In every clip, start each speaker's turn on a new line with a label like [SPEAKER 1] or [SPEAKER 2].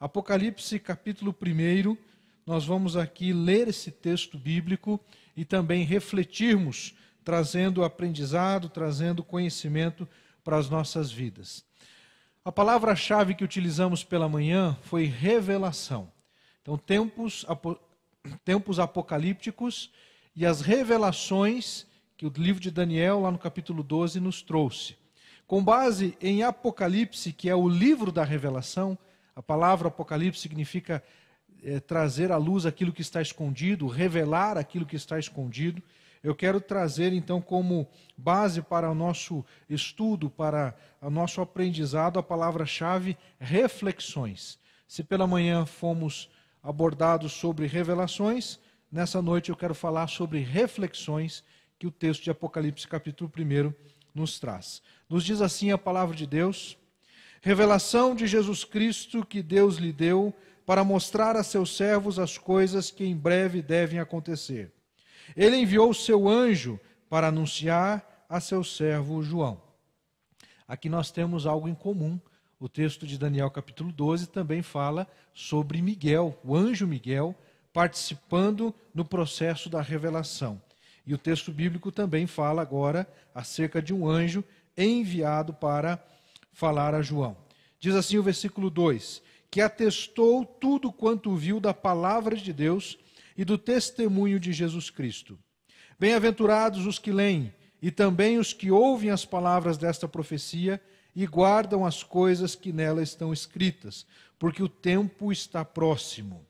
[SPEAKER 1] Apocalipse capítulo 1, nós vamos aqui ler esse texto bíblico e também refletirmos, trazendo aprendizado, trazendo conhecimento para as nossas vidas. A palavra-chave que utilizamos pela manhã foi revelação. Então, tempos, apo, tempos apocalípticos e as revelações que o livro de Daniel, lá no capítulo 12, nos trouxe. Com base em Apocalipse, que é o livro da revelação, a palavra Apocalipse significa é, trazer à luz aquilo que está escondido, revelar aquilo que está escondido. Eu quero trazer então como base para o nosso estudo, para o nosso aprendizado, a palavra-chave reflexões. Se pela manhã fomos abordados sobre revelações, nessa noite eu quero falar sobre reflexões que o texto de Apocalipse capítulo 1 nos traz. Nos diz assim a palavra de Deus, revelação de Jesus Cristo que Deus lhe deu para mostrar a seus servos as coisas que em breve devem acontecer. Ele enviou seu anjo para anunciar a seu servo João. Aqui nós temos algo em comum. O texto de Daniel capítulo 12 também fala sobre Miguel, o anjo Miguel, participando no processo da revelação. E o texto bíblico também fala agora acerca de um anjo enviado para falar a João. Diz assim o versículo 2: Que atestou tudo quanto viu da palavra de Deus e do testemunho de Jesus Cristo. Bem-aventurados os que leem e também os que ouvem as palavras desta profecia e guardam as coisas que nela estão escritas, porque o tempo está próximo.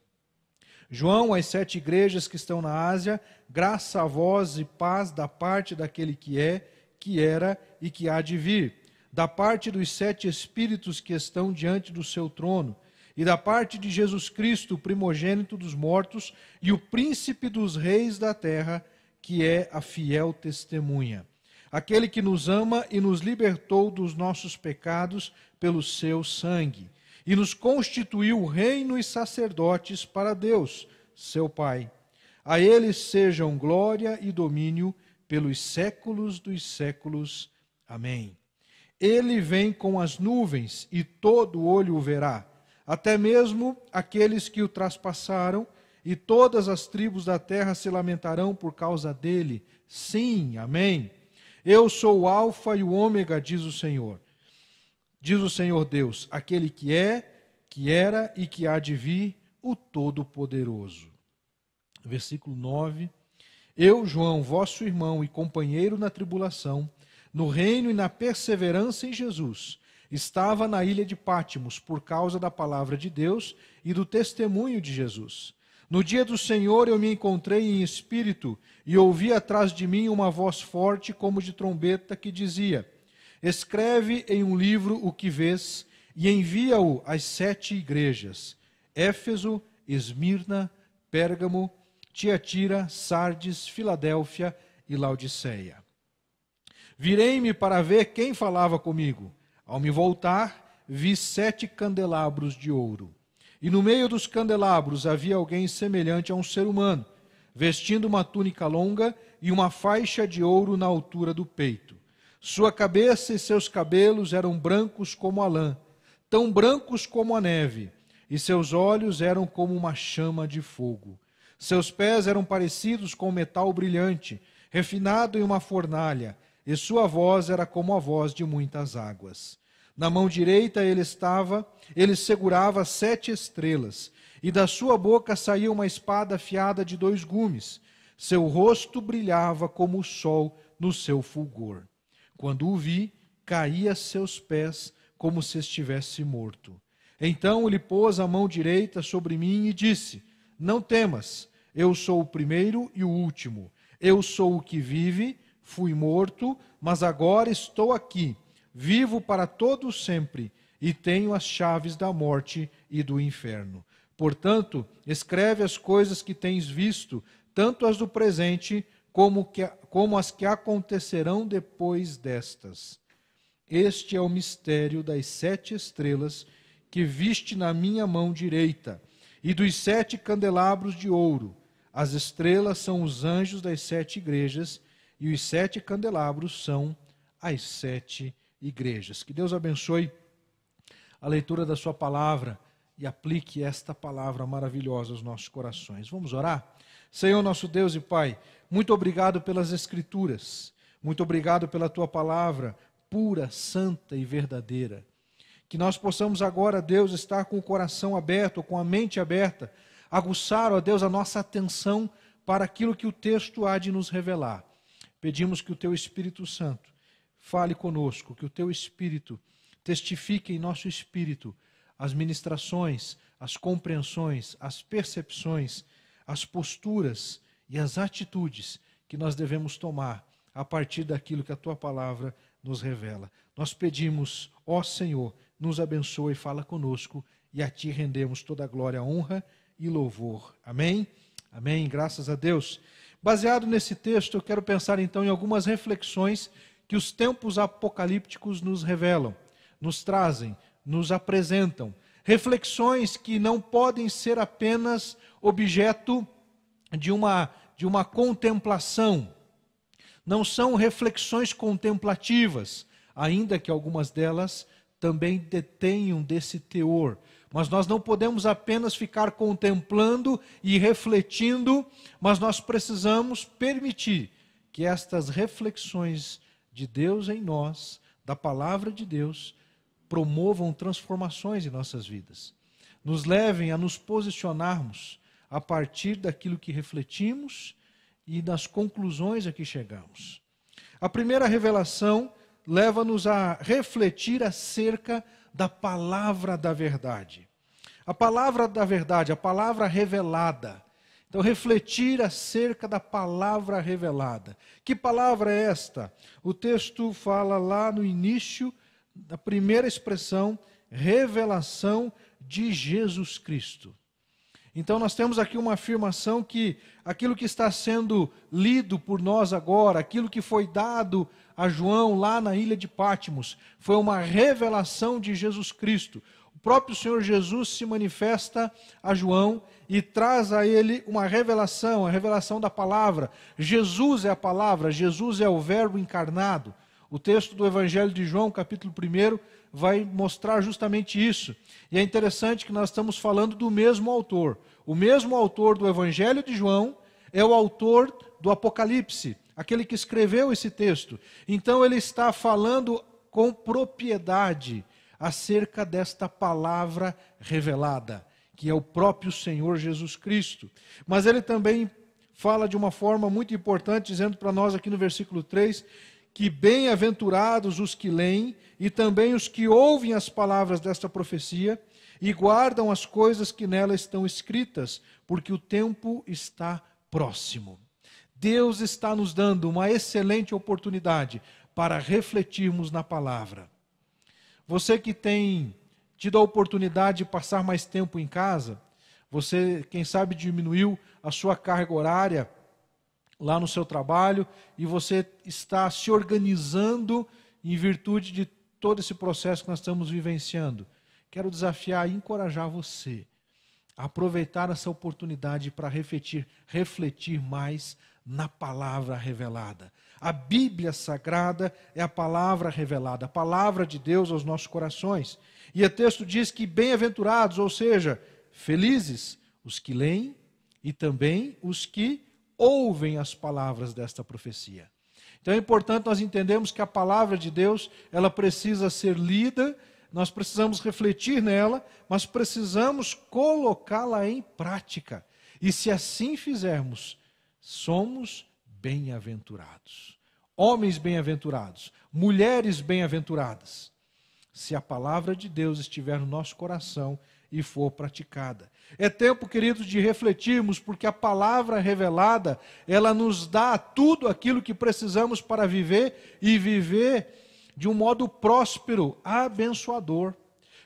[SPEAKER 1] João, às sete igrejas que estão na Ásia, graça a vós e paz da parte daquele que é, que era e que há de vir da parte dos sete espíritos que estão diante do seu trono, e da parte de Jesus Cristo, o primogênito dos mortos e o príncipe dos reis da terra, que é a fiel testemunha. Aquele que nos ama e nos libertou dos nossos pecados pelo seu sangue, e nos constituiu reino e sacerdotes para Deus, seu Pai. A ele sejam glória e domínio pelos séculos dos séculos. Amém. Ele vem com as nuvens e todo olho o verá, até mesmo aqueles que o traspassaram, e todas as tribos da terra se lamentarão por causa dele. Sim, amém. Eu sou o Alfa e o Ômega, diz o Senhor. Diz o Senhor Deus, aquele que é, que era e que há de vir, o Todo-Poderoso. Versículo 9. Eu, João, vosso irmão e companheiro na tribulação, no reino e na perseverança em Jesus. Estava na ilha de Pátimos por causa da palavra de Deus e do testemunho de Jesus. No dia do Senhor eu me encontrei em espírito e ouvi atrás de mim uma voz forte como de trombeta que dizia: Escreve em um livro o que vês e envia-o às sete igrejas: Éfeso, Esmirna, Pérgamo, Tiatira, Sardes, Filadélfia e Laodiceia. Virei-me para ver quem falava comigo. Ao me voltar, vi sete candelabros de ouro. E no meio dos candelabros havia alguém semelhante a um ser humano, vestindo uma túnica longa e uma faixa de ouro na altura do peito. Sua cabeça e seus cabelos eram brancos como a lã, tão brancos como a neve, e seus olhos eram como uma chama de fogo. Seus pés eram parecidos com metal brilhante, refinado em uma fornalha e sua voz era como a voz de muitas águas. Na mão direita ele estava, ele segurava sete estrelas, e da sua boca saía uma espada afiada de dois gumes. Seu rosto brilhava como o sol no seu fulgor. Quando o vi, caí a seus pés como se estivesse morto. Então ele pôs a mão direita sobre mim e disse: Não temas, eu sou o primeiro e o último. Eu sou o que vive fui morto, mas agora estou aqui, vivo para todo sempre e tenho as chaves da morte e do inferno. Portanto, escreve as coisas que tens visto, tanto as do presente como, que, como as que acontecerão depois destas. Este é o mistério das sete estrelas que viste na minha mão direita, e dos sete candelabros de ouro. As estrelas são os anjos das sete igrejas e os sete candelabros são as sete igrejas. Que Deus abençoe a leitura da Sua palavra e aplique esta palavra maravilhosa aos nossos corações. Vamos orar? Senhor, nosso Deus e Pai, muito obrigado pelas Escrituras, muito obrigado pela Tua palavra pura, santa e verdadeira. Que nós possamos agora, Deus, estar com o coração aberto, com a mente aberta, aguçar, ó Deus, a nossa atenção para aquilo que o texto há de nos revelar. Pedimos que o teu Espírito Santo fale conosco, que o teu Espírito testifique em nosso espírito as ministrações, as compreensões, as percepções, as posturas e as atitudes que nós devemos tomar a partir daquilo que a tua palavra nos revela. Nós pedimos, ó Senhor, nos abençoe e fala conosco, e a ti rendemos toda a glória, honra e louvor. Amém? Amém. Graças a Deus. Baseado nesse texto, eu quero pensar então em algumas reflexões que os tempos apocalípticos nos revelam, nos trazem, nos apresentam. Reflexões que não podem ser apenas objeto de uma, de uma contemplação. Não são reflexões contemplativas, ainda que algumas delas também detenham desse teor, mas nós não podemos apenas ficar contemplando e refletindo, mas nós precisamos permitir que estas reflexões de Deus em nós, da palavra de Deus, promovam transformações em nossas vidas, nos levem a nos posicionarmos a partir daquilo que refletimos e das conclusões a que chegamos. A primeira revelação leva-nos a refletir acerca de da palavra da verdade. A palavra da verdade, a palavra revelada. Então, refletir acerca da palavra revelada. Que palavra é esta? O texto fala lá no início, da primeira expressão, revelação de Jesus Cristo. Então, nós temos aqui uma afirmação que aquilo que está sendo lido por nós agora, aquilo que foi dado a João lá na ilha de Pátimos foi uma revelação de Jesus Cristo. O próprio Senhor Jesus se manifesta a João e traz a ele uma revelação, a revelação da palavra. Jesus é a palavra, Jesus é o Verbo encarnado. O texto do Evangelho de João, capítulo 1, vai mostrar justamente isso. E é interessante que nós estamos falando do mesmo autor. O mesmo autor do Evangelho de João é o autor do Apocalipse aquele que escreveu esse texto. Então ele está falando com propriedade acerca desta palavra revelada, que é o próprio Senhor Jesus Cristo. Mas ele também fala de uma forma muito importante, dizendo para nós aqui no versículo 3 que bem-aventurados os que leem e também os que ouvem as palavras desta profecia e guardam as coisas que nela estão escritas, porque o tempo está próximo. Deus está nos dando uma excelente oportunidade para refletirmos na palavra. Você que tem tido a oportunidade de passar mais tempo em casa, você, quem sabe, diminuiu a sua carga horária lá no seu trabalho e você está se organizando em virtude de todo esse processo que nós estamos vivenciando. Quero desafiar e encorajar você a aproveitar essa oportunidade para refletir, refletir mais na palavra revelada. A Bíblia Sagrada é a palavra revelada, a palavra de Deus aos nossos corações. E o texto diz que bem-aventurados, ou seja, felizes, os que leem e também os que ouvem as palavras desta profecia. Então é importante nós entendemos que a palavra de Deus, ela precisa ser lida, nós precisamos refletir nela, mas precisamos colocá-la em prática. E se assim fizermos, somos bem-aventurados. Homens bem-aventurados, mulheres bem-aventuradas. Se a palavra de Deus estiver no nosso coração e for praticada. É tempo, queridos, de refletirmos, porque a palavra revelada, ela nos dá tudo aquilo que precisamos para viver e viver de um modo próspero, abençoador.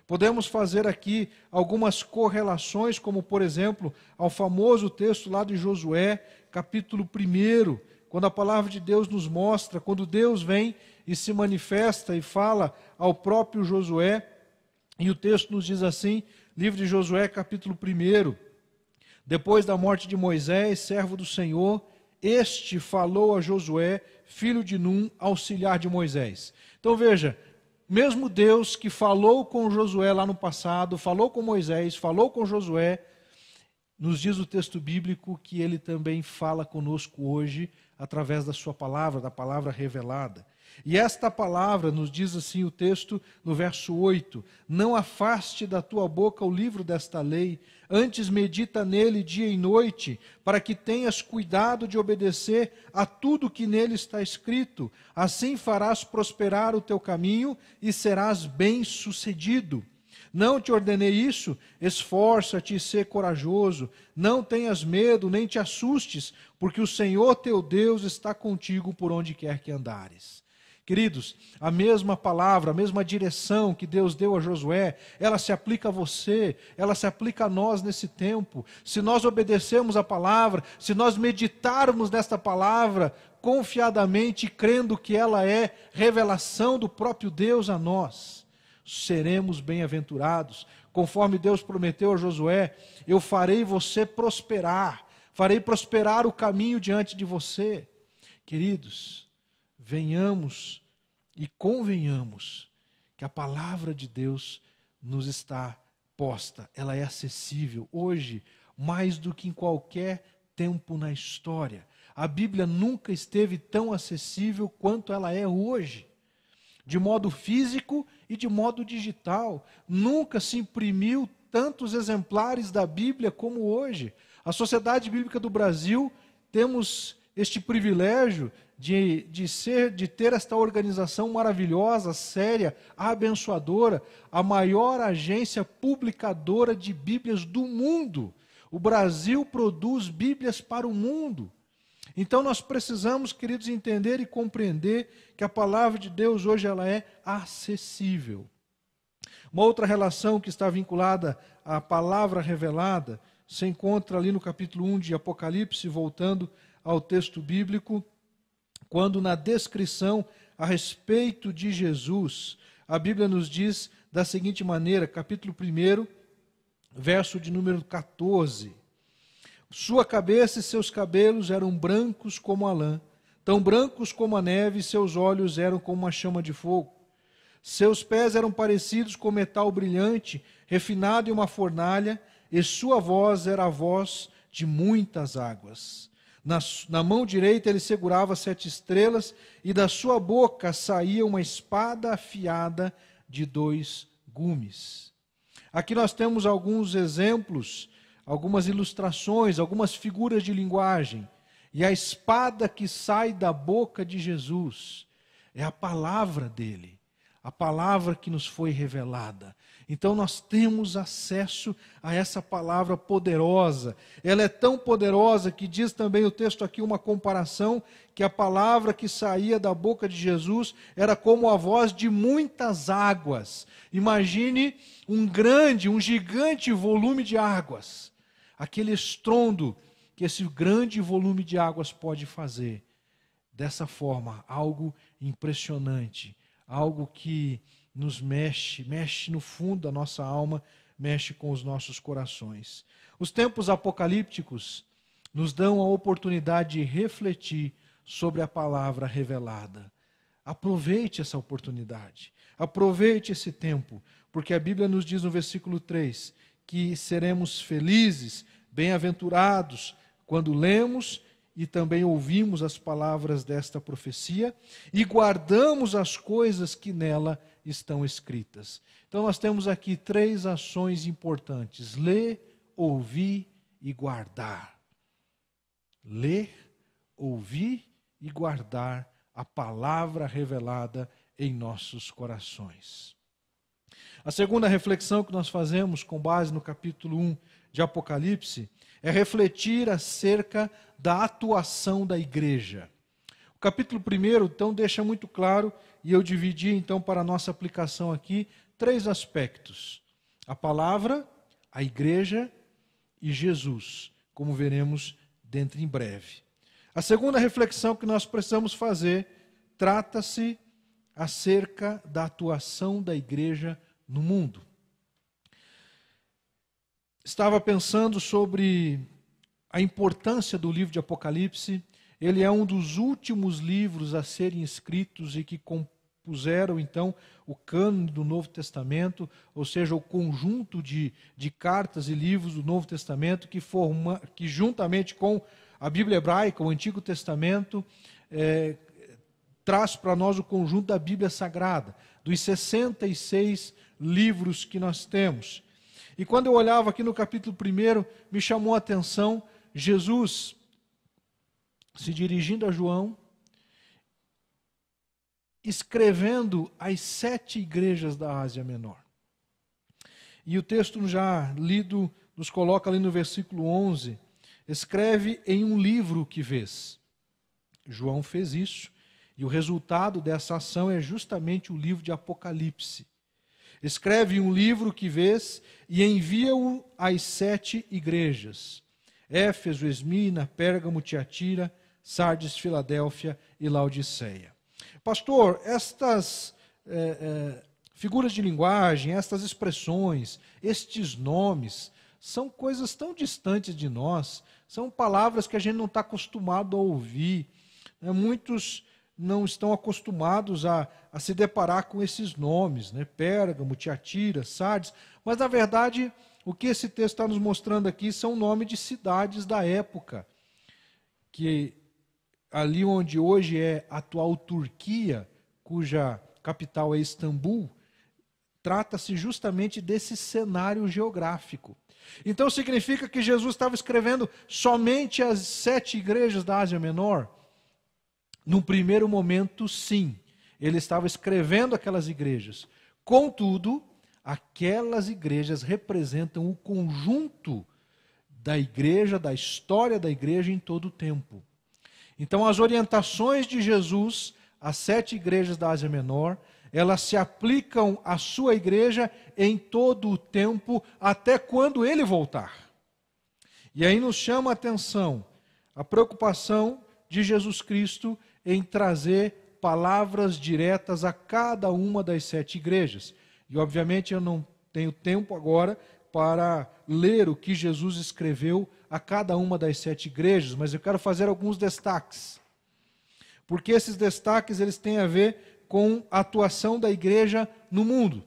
[SPEAKER 1] Podemos fazer aqui algumas correlações, como por exemplo, ao famoso texto lá de Josué, capítulo 1, quando a palavra de Deus nos mostra, quando Deus vem e se manifesta e fala ao próprio Josué, e o texto nos diz assim, livro de Josué, capítulo 1. Depois da morte de Moisés, servo do Senhor, este falou a Josué, filho de Num, auxiliar de Moisés. Então veja, mesmo Deus que falou com Josué lá no passado, falou com Moisés, falou com Josué, nos diz o texto bíblico que ele também fala conosco hoje através da sua palavra, da palavra revelada. E esta palavra nos diz assim o texto no verso 8: Não afaste da tua boca o livro desta lei, antes medita nele dia e noite, para que tenhas cuidado de obedecer a tudo que nele está escrito. Assim farás prosperar o teu caminho e serás bem-sucedido. Não te ordenei isso? Esforça-te e ser corajoso. Não tenhas medo, nem te assustes, porque o Senhor teu Deus está contigo por onde quer que andares. Queridos, a mesma palavra, a mesma direção que Deus deu a Josué, ela se aplica a você, ela se aplica a nós nesse tempo. Se nós obedecermos a palavra, se nós meditarmos nesta palavra confiadamente, crendo que ela é revelação do próprio Deus a nós seremos bem-aventurados. Conforme Deus prometeu a Josué, eu farei você prosperar, farei prosperar o caminho diante de você. Queridos, venhamos e convenhamos que a palavra de Deus nos está posta, ela é acessível hoje mais do que em qualquer tempo na história. A Bíblia nunca esteve tão acessível quanto ela é hoje de modo físico e de modo digital. Nunca se imprimiu tantos exemplares da Bíblia como hoje. A Sociedade Bíblica do Brasil temos este privilégio de, de ser, de ter esta organização maravilhosa, séria, abençoadora, a maior agência publicadora de Bíblias do mundo. O Brasil produz Bíblias para o mundo. Então nós precisamos, queridos, entender e compreender que a palavra de Deus hoje ela é acessível. Uma outra relação que está vinculada à palavra revelada se encontra ali no capítulo 1 de Apocalipse, voltando ao texto bíblico, quando na descrição a respeito de Jesus, a Bíblia nos diz da seguinte maneira, capítulo 1, verso de número 14. Sua cabeça e seus cabelos eram brancos como a lã, tão brancos como a neve, e seus olhos eram como uma chama de fogo. Seus pés eram parecidos com metal brilhante, refinado em uma fornalha, e sua voz era a voz de muitas águas. Na, na, mão direita ele segurava sete estrelas, e da sua boca saía uma espada afiada de dois gumes. Aqui nós temos alguns exemplos algumas ilustrações, algumas figuras de linguagem. E a espada que sai da boca de Jesus é a palavra dele, a palavra que nos foi revelada. Então nós temos acesso a essa palavra poderosa. Ela é tão poderosa que diz também o texto aqui uma comparação que a palavra que saía da boca de Jesus era como a voz de muitas águas. Imagine um grande, um gigante volume de águas aquele estrondo que esse grande volume de águas pode fazer. Dessa forma, algo impressionante, algo que nos mexe, mexe no fundo da nossa alma, mexe com os nossos corações. Os tempos apocalípticos nos dão a oportunidade de refletir sobre a palavra revelada. Aproveite essa oportunidade, aproveite esse tempo, porque a Bíblia nos diz no versículo 3 que seremos felizes Bem-aventurados quando lemos e também ouvimos as palavras desta profecia e guardamos as coisas que nela estão escritas. Então, nós temos aqui três ações importantes: ler, ouvir e guardar. Ler, ouvir e guardar a palavra revelada em nossos corações. A segunda reflexão que nós fazemos com base no capítulo 1 de Apocalipse é refletir acerca da atuação da igreja. O capítulo 1, então, deixa muito claro, e eu dividi, então, para a nossa aplicação aqui, três aspectos: a palavra, a igreja e Jesus, como veremos dentro em breve. A segunda reflexão que nós precisamos fazer trata-se acerca da atuação da igreja no mundo estava pensando sobre a importância do livro de Apocalipse. Ele é um dos últimos livros a serem escritos e que compuseram, então, o cânone do Novo Testamento, ou seja, o conjunto de, de cartas e livros do Novo Testamento que, forma, que, juntamente com a Bíblia hebraica, o Antigo Testamento, é, traz para nós o conjunto da Bíblia Sagrada, dos 66 livros que nós temos. E quando eu olhava aqui no capítulo 1, me chamou a atenção Jesus se dirigindo a João, escrevendo as sete igrejas da Ásia Menor. E o texto já lido nos coloca ali no versículo 11: escreve em um livro que vês. João fez isso, e o resultado dessa ação é justamente o livro de Apocalipse. Escreve um livro que vês e envia-o às sete igrejas: Éfeso, Esmina, Pérgamo, Tiatira, Sardes, Filadélfia e Laodiceia. Pastor, estas eh, eh, figuras de linguagem, estas expressões, estes nomes, são coisas tão distantes de nós, são palavras que a gente não está acostumado a ouvir. Né? Muitos não estão acostumados a, a se deparar com esses nomes, né? Pérgamo, Tiatira, Sardes. Mas, na verdade, o que esse texto está nos mostrando aqui são nomes de cidades da época, que ali onde hoje é a atual Turquia, cuja capital é Istambul, trata-se justamente desse cenário geográfico. Então significa que Jesus estava escrevendo somente as sete igrejas da Ásia Menor? Num primeiro momento, sim, ele estava escrevendo aquelas igrejas. Contudo, aquelas igrejas representam o conjunto da igreja, da história da igreja em todo o tempo. Então, as orientações de Jesus às sete igrejas da Ásia Menor, elas se aplicam à sua igreja em todo o tempo, até quando ele voltar. E aí nos chama a atenção a preocupação de Jesus Cristo em trazer palavras diretas a cada uma das sete igrejas. E, obviamente, eu não tenho tempo agora para ler o que Jesus escreveu a cada uma das sete igrejas, mas eu quero fazer alguns destaques. Porque esses destaques eles têm a ver com a atuação da igreja no mundo.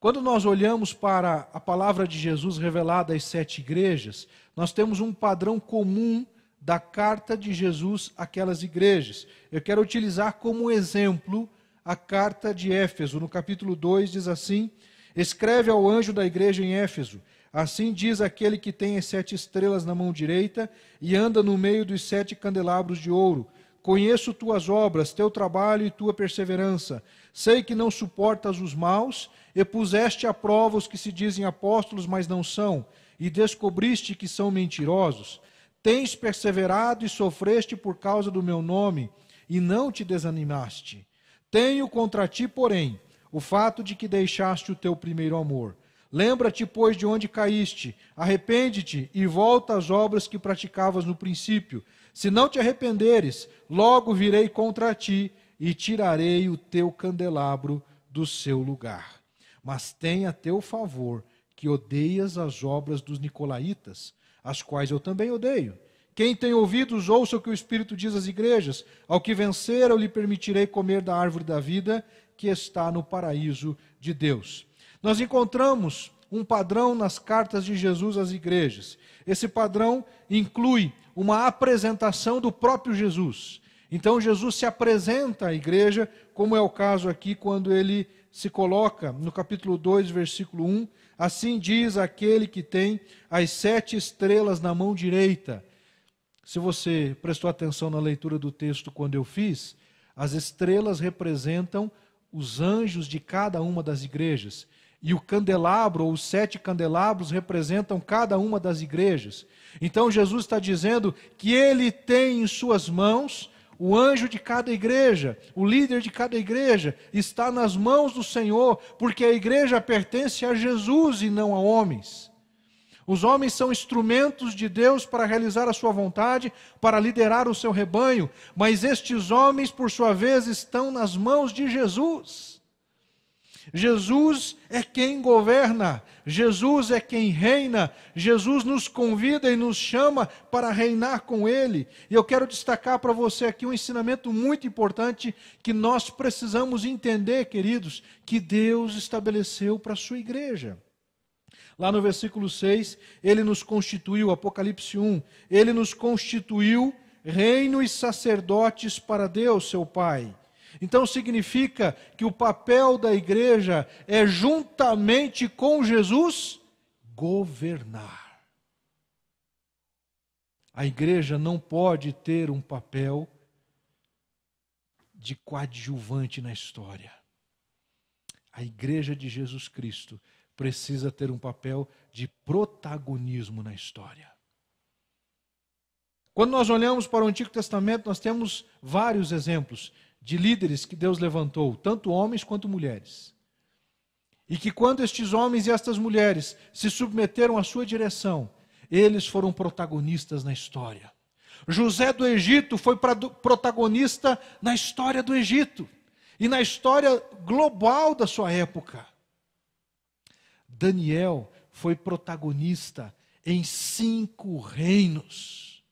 [SPEAKER 1] Quando nós olhamos para a palavra de Jesus revelada às sete igrejas, nós temos um padrão comum da carta de Jesus àquelas igrejas. Eu quero utilizar como exemplo a carta de Éfeso. No capítulo 2 diz assim: Escreve ao anjo da igreja em Éfeso. Assim diz aquele que tem as sete estrelas na mão direita e anda no meio dos sete candelabros de ouro. Conheço tuas obras, teu trabalho e tua perseverança. Sei que não suportas os maus, e puseste à prova os que se dizem apóstolos, mas não são, e descobriste que são mentirosos. Tens perseverado e sofreste por causa do meu nome, e não te desanimaste. Tenho contra ti, porém, o fato de que deixaste o teu primeiro amor. Lembra-te, pois, de onde caíste, arrepende-te e volta às obras que praticavas no princípio. Se não te arrependeres, logo virei contra ti e tirarei o teu candelabro do seu lugar. Mas tenha teu favor que odeias as obras dos nicolaítas, as quais eu também odeio. Quem tem ouvidos, ouça o que o Espírito diz às igrejas. Ao que vencer, eu lhe permitirei comer da árvore da vida que está no paraíso de Deus. Nós encontramos um padrão nas cartas de Jesus às igrejas. Esse padrão inclui uma apresentação do próprio Jesus. Então, Jesus se apresenta à igreja, como é o caso aqui quando ele se coloca no capítulo 2, versículo 1, Assim diz aquele que tem as sete estrelas na mão direita. Se você prestou atenção na leitura do texto quando eu fiz, as estrelas representam os anjos de cada uma das igrejas. E o candelabro, ou os sete candelabros, representam cada uma das igrejas. Então Jesus está dizendo que ele tem em suas mãos o anjo de cada igreja, o líder de cada igreja, está nas mãos do Senhor, porque a igreja pertence a Jesus e não a homens. Os homens são instrumentos de Deus para realizar a sua vontade, para liderar o seu rebanho, mas estes homens, por sua vez, estão nas mãos de Jesus. Jesus é quem governa, Jesus é quem reina, Jesus nos convida e nos chama para reinar com Ele. E eu quero destacar para você aqui um ensinamento muito importante que nós precisamos entender, queridos, que Deus estabeleceu para a sua igreja. Lá no versículo 6, ele nos constituiu, Apocalipse 1, ele nos constituiu reino e sacerdotes para Deus, seu Pai. Então significa que o papel da igreja é juntamente com Jesus governar. A igreja não pode ter um papel de coadjuvante na história. A igreja de Jesus Cristo precisa ter um papel de protagonismo na história. Quando nós olhamos para o Antigo Testamento, nós temos vários exemplos de líderes que Deus levantou, tanto homens quanto mulheres. E que quando estes homens e estas mulheres se submeteram à sua direção, eles foram protagonistas na história. José do Egito foi protagonista na história do Egito e na história global da sua época. Daniel foi protagonista em cinco reinos.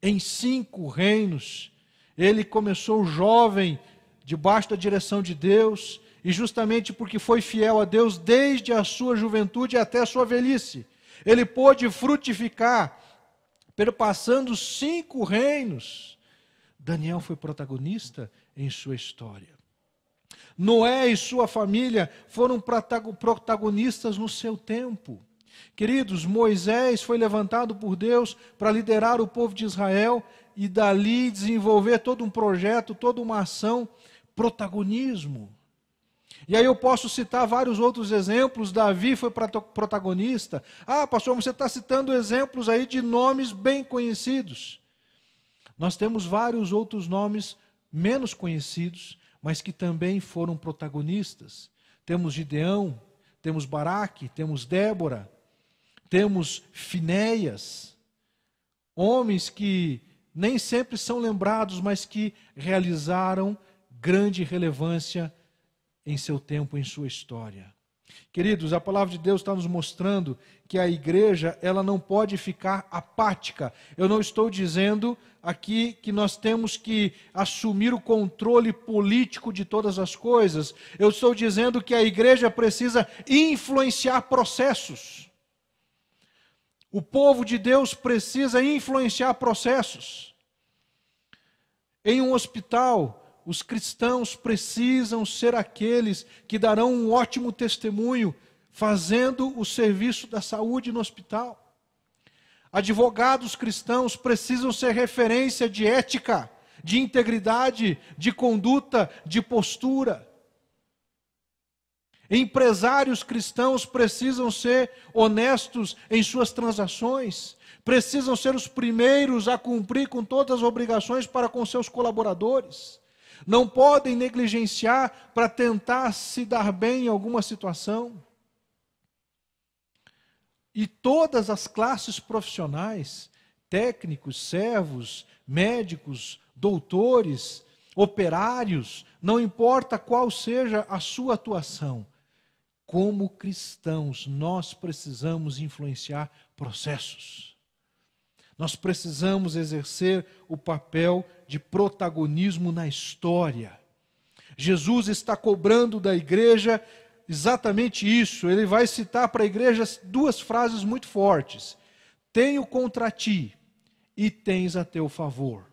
[SPEAKER 1] Em cinco reinos ele começou jovem, debaixo da direção de Deus, e justamente porque foi fiel a Deus desde a sua juventude até a sua velhice, ele pôde frutificar, perpassando cinco reinos. Daniel foi protagonista em sua história. Noé e sua família foram protagonistas no seu tempo. Queridos, Moisés foi levantado por Deus para liderar o povo de Israel e dali desenvolver todo um projeto, toda uma ação, protagonismo. E aí eu posso citar vários outros exemplos. Davi foi protagonista. Ah, pastor, você está citando exemplos aí de nomes bem conhecidos. Nós temos vários outros nomes menos conhecidos, mas que também foram protagonistas. Temos Gideão, temos Baraque, temos Débora, temos Finéias, homens que nem sempre são lembrados, mas que realizaram grande relevância em seu tempo, em sua história. Queridos, a palavra de Deus está nos mostrando que a igreja ela não pode ficar apática. Eu não estou dizendo aqui que nós temos que assumir o controle político de todas as coisas. Eu estou dizendo que a igreja precisa influenciar processos. O povo de Deus precisa influenciar processos. Em um hospital, os cristãos precisam ser aqueles que darão um ótimo testemunho fazendo o serviço da saúde no hospital. Advogados cristãos precisam ser referência de ética, de integridade, de conduta, de postura. Empresários cristãos precisam ser honestos em suas transações, precisam ser os primeiros a cumprir com todas as obrigações para com seus colaboradores. Não podem negligenciar para tentar se dar bem em alguma situação. E todas as classes profissionais, técnicos, servos, médicos, doutores, operários, não importa qual seja a sua atuação, como cristãos, nós precisamos influenciar processos. Nós precisamos exercer o papel de protagonismo na história. Jesus está cobrando da igreja exatamente isso. Ele vai citar para a igreja duas frases muito fortes: Tenho contra ti e tens a teu favor.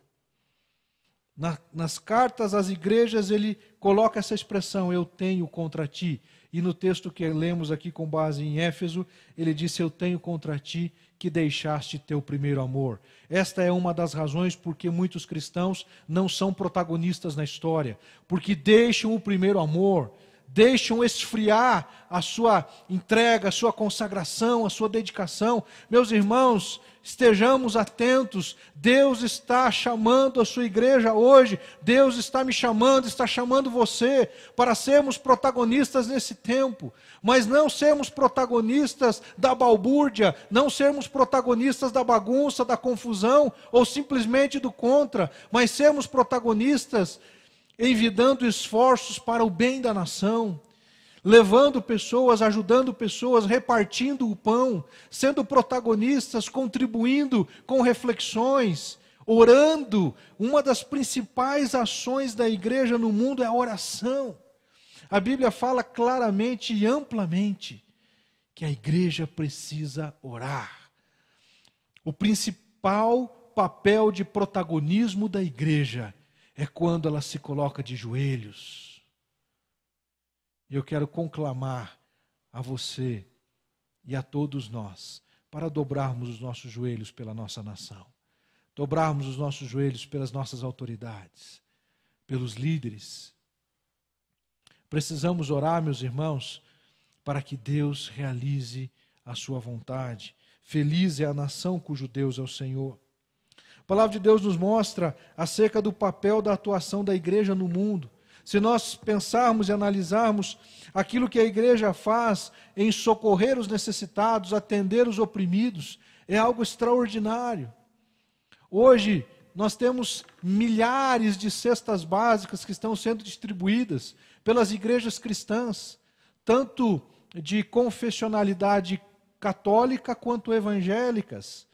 [SPEAKER 1] Na, nas cartas às igrejas, ele coloca essa expressão: Eu tenho contra ti e no texto que lemos aqui com base em Éfeso, ele disse: Eu tenho contra ti que deixaste teu primeiro amor. Esta é uma das razões por que muitos cristãos não são protagonistas na história, porque deixam o primeiro amor deixam esfriar a sua entrega, a sua consagração, a sua dedicação. Meus irmãos, estejamos atentos. Deus está chamando a sua igreja hoje, Deus está me chamando, está chamando você para sermos protagonistas nesse tempo, mas não sermos protagonistas da balbúrdia, não sermos protagonistas da bagunça, da confusão ou simplesmente do contra, mas sermos protagonistas envidando esforços para o bem da nação, levando pessoas, ajudando pessoas, repartindo o pão, sendo protagonistas, contribuindo com reflexões, orando. Uma das principais ações da igreja no mundo é a oração. A Bíblia fala claramente e amplamente que a igreja precisa orar. O principal papel de protagonismo da igreja é quando ela se coloca de joelhos. E eu quero conclamar a você e a todos nós para dobrarmos os nossos joelhos pela nossa nação, dobrarmos os nossos joelhos pelas nossas autoridades, pelos líderes. Precisamos orar, meus irmãos, para que Deus realize a sua vontade. Feliz é a nação cujo Deus é o Senhor. A palavra de Deus nos mostra acerca do papel da atuação da igreja no mundo. Se nós pensarmos e analisarmos aquilo que a igreja faz em socorrer os necessitados, atender os oprimidos, é algo extraordinário. Hoje, nós temos milhares de cestas básicas que estão sendo distribuídas pelas igrejas cristãs, tanto de confessionalidade católica quanto evangélicas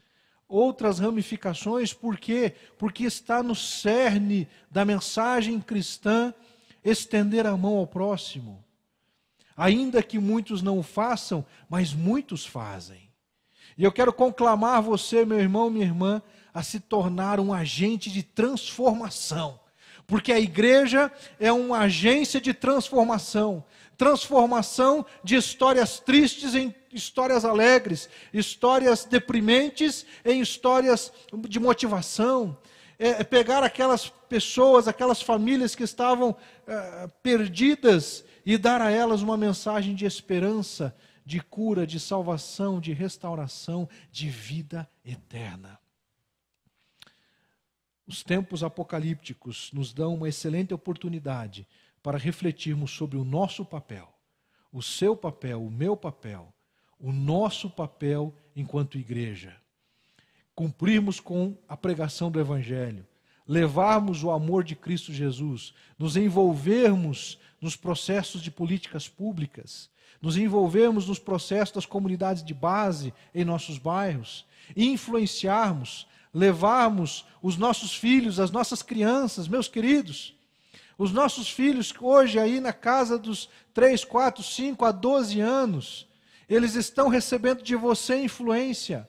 [SPEAKER 1] outras ramificações, por quê? Porque está no cerne da mensagem cristã estender a mão ao próximo. Ainda que muitos não façam, mas muitos fazem. E eu quero conclamar você, meu irmão, minha irmã, a se tornar um agente de transformação. Porque a igreja é uma agência de transformação transformação de histórias tristes em histórias alegres, histórias deprimentes em histórias de motivação. É, é pegar aquelas pessoas, aquelas famílias que estavam é, perdidas e dar a elas uma mensagem de esperança, de cura, de salvação, de restauração, de vida eterna. Os tempos apocalípticos nos dão uma excelente oportunidade para refletirmos sobre o nosso papel, o seu papel, o meu papel, o nosso papel enquanto igreja. Cumprirmos com a pregação do Evangelho, levarmos o amor de Cristo Jesus, nos envolvermos nos processos de políticas públicas, nos envolvermos nos processos das comunidades de base em nossos bairros, influenciarmos, levarmos os nossos filhos, as nossas crianças, meus queridos. Os nossos filhos, hoje, aí na casa dos 3, 4, 5 a 12 anos, eles estão recebendo de você influência.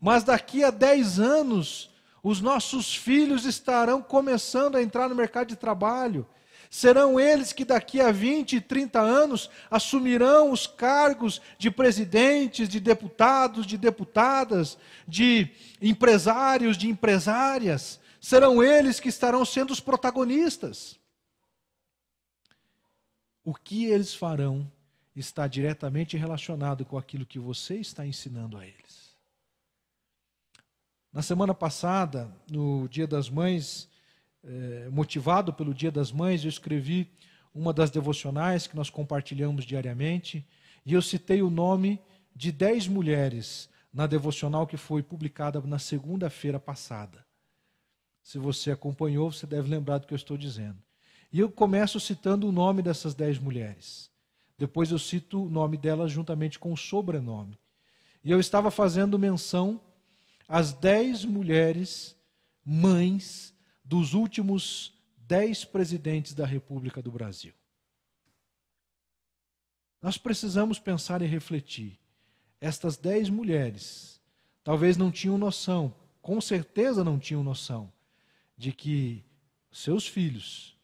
[SPEAKER 1] Mas daqui a 10 anos, os nossos filhos estarão começando a entrar no mercado de trabalho. Serão eles que daqui a 20, 30 anos assumirão os cargos de presidentes, de deputados, de deputadas, de empresários, de empresárias. Serão eles que estarão sendo os protagonistas o que eles farão está diretamente relacionado com aquilo que você está ensinando a eles. Na semana passada, no Dia das Mães, eh, motivado pelo Dia das Mães, eu escrevi uma das devocionais que nós compartilhamos diariamente, e eu citei o nome de dez mulheres na devocional que foi publicada na segunda-feira passada. Se você acompanhou, você deve lembrar do que eu estou dizendo. E eu começo citando o nome dessas dez mulheres. Depois eu cito o nome delas juntamente com o sobrenome. E eu estava fazendo menção às dez mulheres mães dos últimos dez presidentes da República do Brasil. Nós precisamos pensar e refletir. Estas dez mulheres talvez não tinham noção, com certeza não tinham noção, de que seus filhos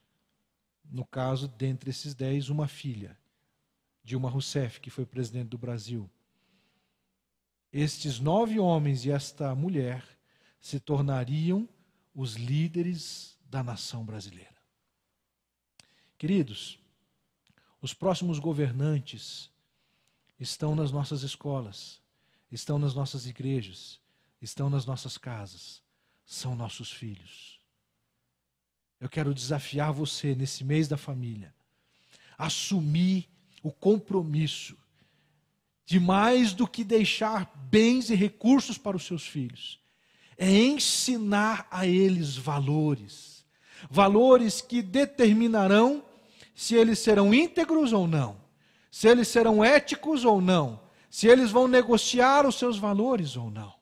[SPEAKER 1] no caso, dentre esses dez, uma filha, Dilma Rousseff, que foi presidente do Brasil. Estes nove homens e esta mulher se tornariam os líderes da nação brasileira. Queridos, os próximos governantes estão nas nossas escolas, estão nas nossas igrejas, estão nas nossas casas, são nossos filhos. Eu quero desafiar você nesse mês da família, assumir o compromisso de mais do que deixar bens e recursos para os seus filhos, é ensinar a eles valores, valores que determinarão se eles serão íntegros ou não, se eles serão éticos ou não, se eles vão negociar os seus valores ou não.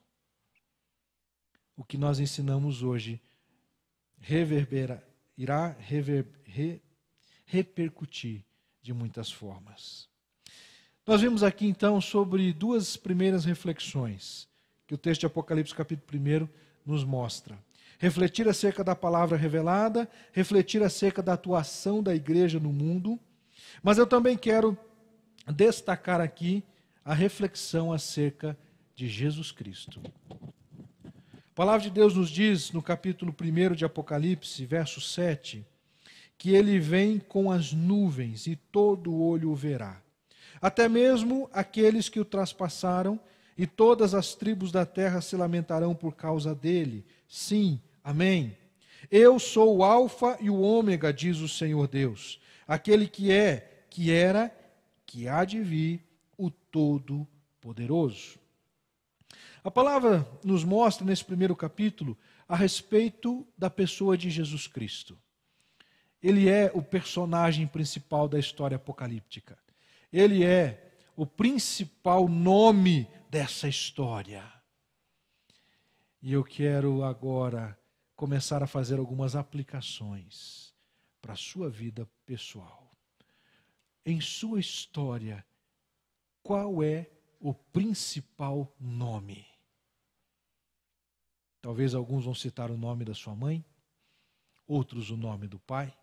[SPEAKER 1] O que nós ensinamos hoje reverbera, irá rever, re, repercutir de muitas formas. Nós vimos aqui então sobre duas primeiras reflexões que o texto de Apocalipse, capítulo 1, nos mostra. Refletir acerca da palavra revelada, refletir acerca da atuação da igreja no mundo, mas eu também quero destacar aqui a reflexão acerca de Jesus Cristo. A palavra de Deus nos diz, no capítulo 1 de Apocalipse, verso 7, que ele vem com as nuvens e todo olho o verá. Até mesmo aqueles que o traspassaram, e todas as tribos da terra se lamentarão por causa dele. Sim, amém. Eu sou o Alfa e o Ômega, diz o Senhor Deus, aquele que é, que era, que há de vir, o Todo-Poderoso. A palavra nos mostra nesse primeiro capítulo a respeito da pessoa de Jesus Cristo. Ele é o personagem principal da história apocalíptica. Ele é o principal nome dessa história. E eu quero agora começar a fazer algumas aplicações para a sua vida pessoal. Em sua história, qual é o principal nome. Talvez alguns vão citar o nome da sua mãe, outros o nome do pai,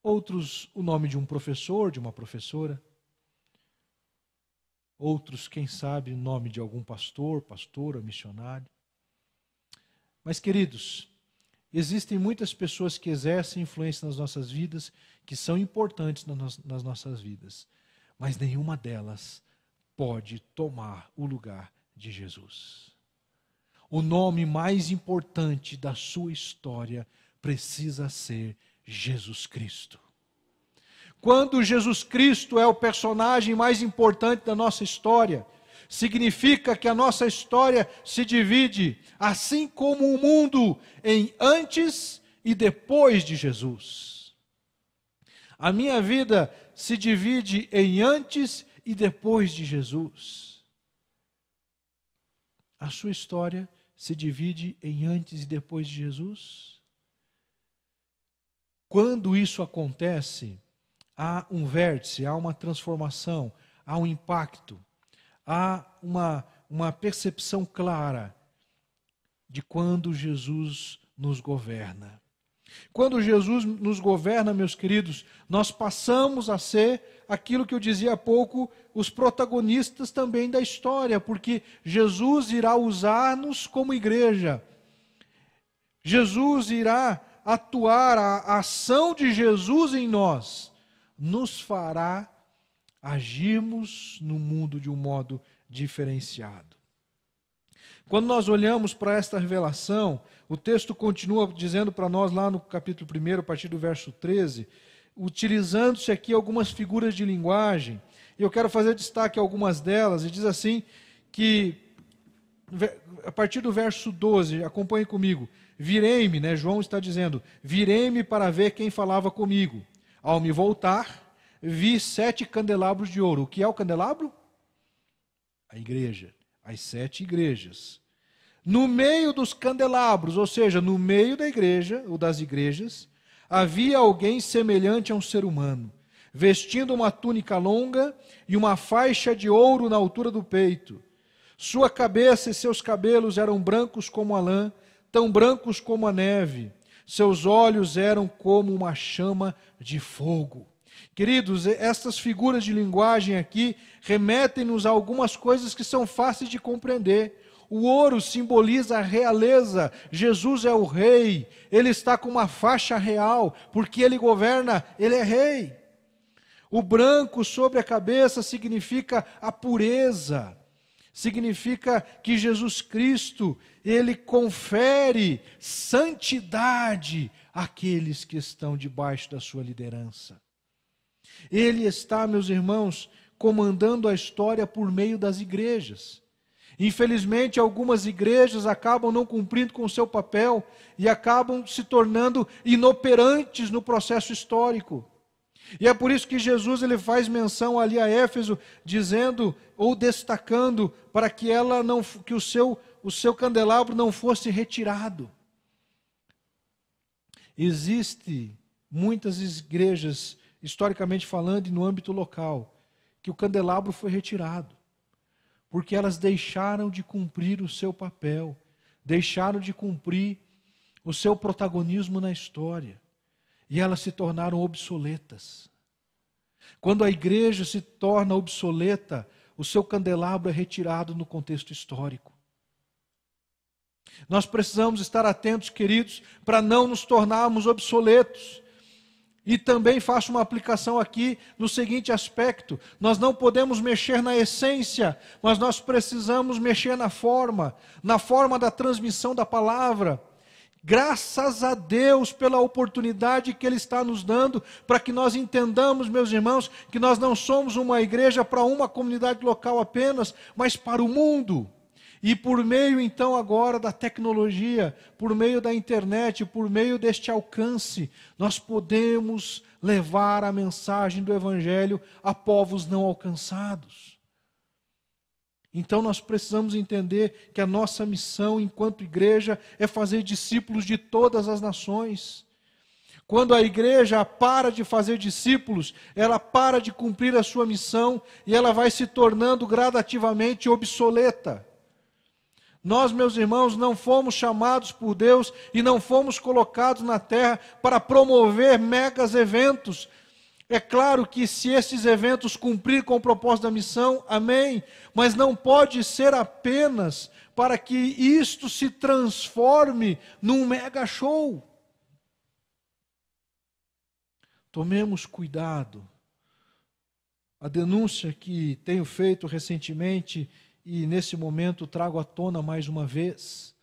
[SPEAKER 1] outros o nome de um professor, de uma professora, outros, quem sabe, o nome de algum pastor, pastora, missionário. Mas, queridos, existem muitas pessoas que exercem influência nas nossas vidas, que são importantes nas nossas vidas, mas nenhuma delas pode tomar o lugar de Jesus. O nome mais importante da sua história precisa ser Jesus Cristo. Quando Jesus Cristo é o personagem mais importante da nossa história, significa que a nossa história se divide, assim como o mundo, em antes e depois de Jesus. A minha vida se divide em antes e depois de Jesus. A sua história se divide em antes e depois de Jesus. Quando isso acontece, há um vértice, há uma transformação, há um impacto, há uma, uma percepção clara de quando Jesus nos governa. Quando Jesus nos governa, meus queridos, nós passamos a ser aquilo que eu dizia há pouco, os protagonistas também da história, porque Jesus irá usar-nos como igreja. Jesus irá atuar, a ação de Jesus em nós nos fará agirmos no mundo de um modo diferenciado. Quando nós olhamos para esta revelação, o texto continua dizendo para nós lá no capítulo 1, a partir do verso 13, utilizando-se aqui algumas figuras de linguagem. E eu quero fazer destaque a algumas delas, e diz assim que a partir do verso 12, acompanhe comigo. Virei-me, né? João está dizendo: Virei-me para ver quem falava comigo. Ao me voltar, vi sete candelabros de ouro. O que é o candelabro? A igreja, as sete igrejas. No meio dos candelabros, ou seja, no meio da igreja, ou das igrejas, havia alguém semelhante a um ser humano, vestindo uma túnica longa e uma faixa de ouro na altura do peito. Sua cabeça e seus cabelos eram brancos como a lã, tão brancos como a neve. Seus olhos eram como uma chama de fogo. Queridos, estas figuras de linguagem aqui remetem-nos a algumas coisas que são fáceis de compreender o ouro simboliza a realeza. Jesus é o rei. Ele está com uma faixa real, porque ele governa, ele é rei. O branco sobre a cabeça significa a pureza. Significa que Jesus Cristo, ele confere santidade àqueles que estão debaixo da sua liderança. Ele está, meus irmãos, comandando a história por meio das igrejas. Infelizmente, algumas igrejas acabam não cumprindo com o seu papel e acabam se tornando inoperantes no processo histórico. E é por isso que Jesus ele faz menção ali a Éfeso, dizendo ou destacando para que ela não que o seu o seu candelabro não fosse retirado. Existe muitas igrejas, historicamente falando, e no âmbito local, que o candelabro foi retirado porque elas deixaram de cumprir o seu papel, deixaram de cumprir o seu protagonismo na história e elas se tornaram obsoletas. Quando a igreja se torna obsoleta, o seu candelabro é retirado no contexto histórico. Nós precisamos estar atentos, queridos, para não nos tornarmos obsoletos. E também faço uma aplicação aqui no seguinte aspecto: nós não podemos mexer na essência, mas nós precisamos mexer na forma, na forma da transmissão da palavra. Graças a Deus pela oportunidade que Ele está nos dando para que nós entendamos, meus irmãos, que nós não somos uma igreja para uma comunidade local apenas, mas para o mundo. E por meio então agora da tecnologia, por meio da internet, por meio deste alcance, nós podemos levar a mensagem do evangelho a povos não alcançados. Então nós precisamos entender que a nossa missão enquanto igreja é fazer discípulos de todas as nações. Quando a igreja para de fazer discípulos, ela para de cumprir a sua missão e ela vai se tornando gradativamente obsoleta. Nós, meus irmãos, não fomos chamados por Deus e não fomos colocados na terra para promover megas eventos. É claro que se esses eventos cumprir com o propósito da missão, amém, mas não pode ser apenas para que isto se transforme num mega show. Tomemos cuidado. A denúncia que tenho feito recentemente e nesse momento trago à tona mais uma vez.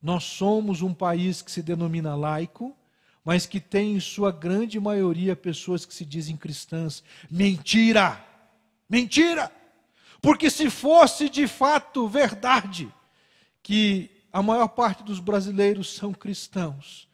[SPEAKER 1] Nós somos um país que se denomina laico, mas que tem em sua grande maioria pessoas que se dizem cristãs. Mentira! Mentira! Porque se fosse de fato verdade que a maior parte dos brasileiros são cristãos,